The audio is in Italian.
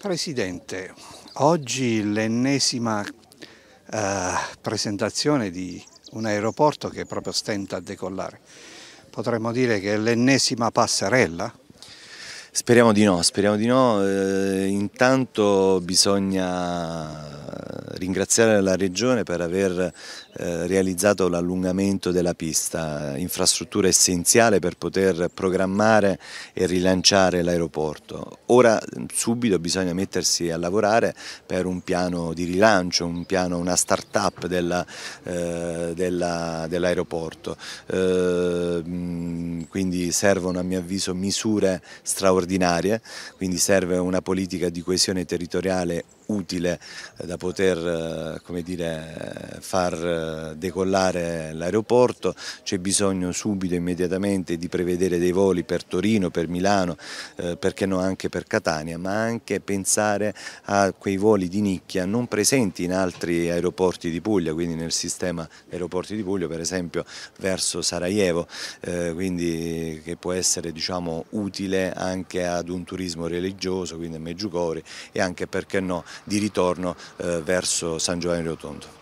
Presidente, oggi l'ennesima eh, presentazione di un aeroporto che proprio stenta a decollare. Potremmo dire che è l'ennesima passerella? Speriamo di no, speriamo di no. Eh, intanto bisogna ringraziare la Regione per aver eh, realizzato l'allungamento della pista, infrastruttura essenziale per poter programmare e rilanciare l'aeroporto. Ora mm, subito bisogna mettersi a lavorare per un piano di rilancio, un piano, una start-up eh, dell'aeroporto. Dell eh, mm, quindi servono a mio avviso misure straordinarie, quindi serve una politica di coesione territoriale utile eh, da poter per eh, dire, far eh, decollare l'aeroporto, c'è bisogno subito, immediatamente di prevedere dei voli per Torino, per Milano, eh, perché no anche per Catania, ma anche pensare a quei voli di nicchia non presenti in altri aeroporti di Puglia, quindi nel sistema aeroporti di Puglia per esempio verso Sarajevo, quindi che può essere diciamo, utile anche ad un turismo religioso, quindi a Meggiugori e anche perché no di ritorno eh, verso su San Giovanni Rotondo